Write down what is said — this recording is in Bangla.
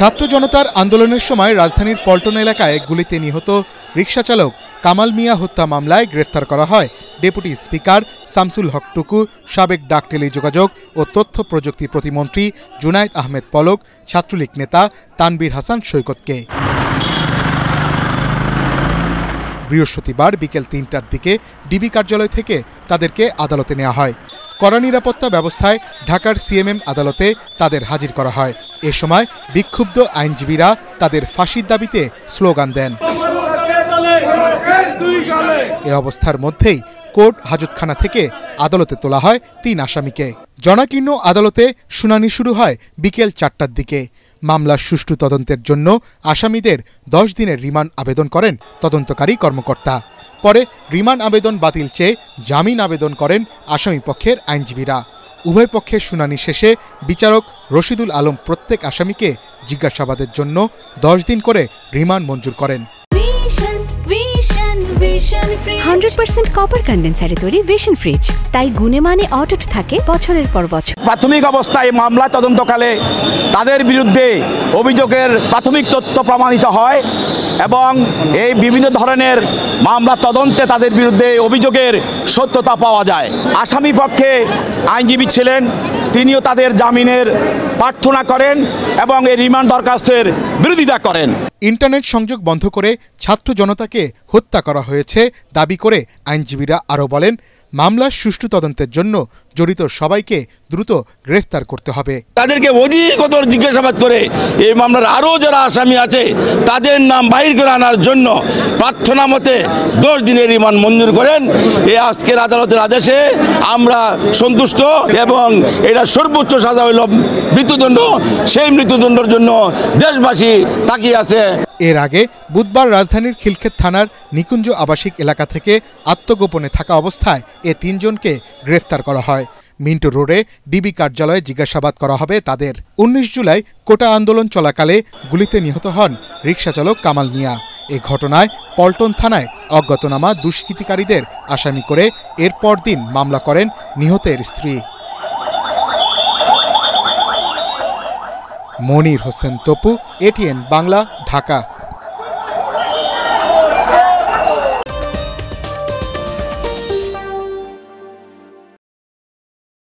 ছাত্র জনতার আন্দোলনের সময় রাজধানীর পল্টন এলাকায় গুলিতে নিহত চালক কামাল মিয়া হত্যা মামলায় গ্রেফতার করা হয় ডেপুটি স্পিকার শামসুল হক টুকু সাবেক ডাক টেলিযোগাযোগ ও তথ্য প্রযুক্তি প্রতিমন্ত্রী জুনায়দ আহমেদ পলক ছাত্রলীগ নেতা তানবীর হাসান সৈকতকে বৃহস্পতিবার বিকেল তিনটার দিকে ডিবি কার্যালয় থেকে তাদেরকে আদালতে নেওয়া হয় কড়া নিরাপত্তা ব্যবস্থায় ঢাকার সিএমএম আদালতে তাদের হাজির করা হয় এ সময় বিক্ষুব্ধ আইনজীবীরা তাদের ফাঁসির দাবিতে স্লোগান দেন এ অবস্থার মধ্যেই কোর্ট হাজতখানা থেকে আদালতে তোলা হয় তিন আসামিকে জনাকীর্ণ আদালতে শুনানি শুরু হয় বিকেল চারটার দিকে মামলার সুষ্ঠু তদন্তের জন্য আসামিদের দশ দিনের রিমান্ড আবেদন করেন তদন্তকারী কর্মকর্তা পরে রিমান্ড আবেদন বাতিল চেয়ে জামিন আবেদন করেন আসামি পক্ষের আইনজীবীরা উভয় পক্ষের শুনানি শেষে বিচারক রশিদুল আলম প্রত্যেক আসামিকে জিজ্ঞাসাবাদের জন্য দশ দিন করে রিমান্ড মঞ্জুর করেন হান্ড্রেড পার্সেন্ট কপার কন্ডেন্সারে তৈরি ভিশন ফ্রিজ তাই গুণে মানে অটুট থাকে বছরের পর বছর প্রাথমিক অবস্থায় মামলা তদন্তকালে তাদের বিরুদ্ধে অভিযোগের প্রাথমিক তথ্য প্রমাণিত হয় এবং এই বিভিন্ন ধরনের মামলা তদন্তে তাদের বিরুদ্ধে অভিযোগের সত্যতা পাওয়া যায় আসামি পক্ষে আইনজীবী ছিলেন তিনিও তাদের জামিনের প্রার্থনা করেন এবং এই রিমান্ড দরখাস্তের বিরোধিতা করেন ইন্টারনেট সংযোগ বন্ধ করে ছাত্র জনতাকে হত্যা করা হয়েছে দাবি করে আইনজীবীরা আরও বলেন মামলার সুষ্ঠু তদন্তের জন্য জড়িত সবাইকে দ্রুত গ্রেফতার করতে হবে তাদেরকে অধিকতর জিজ্ঞাসাবাদ করে এই মামলার আরও যারা আসামি আছে তাদের নাম বাহির করে আনার জন্য প্রার্থনা মতে দশ দিনের রিমান্ড মঞ্জুর করেন এই আজকের আদালতের আদেশে আমরা সন্তুষ্ট এবং এটা সর্বোচ্চ সাজা হইল মৃত্যুদণ্ড সেই মৃত্যুদণ্ডের জন্য দেশবাসী তাকিয়ে আছে এর আগে বুধবার রাজধানীর খিলক্ষেত থানার নিকুঞ্জ আবাসিক এলাকা থেকে আত্মগোপনে থাকা অবস্থায় এ তিনজনকে গ্রেফতার করা হয় মিন্টো রোডে ডিবি কার্যালয়ে জিজ্ঞাসাবাদ করা হবে তাদের ১৯ জুলাই কোটা আন্দোলন চলাকালে গুলিতে নিহত হন রিকশাচালক কামাল মিয়া এ ঘটনায় পল্টন থানায় অজ্ঞাতনামা দুষ্কৃতিকারীদের আসামি করে এরপর দিন মামলা করেন নিহতের স্ত্রী মনির হোসেন তপু এটিএন বাংলা ঢাকা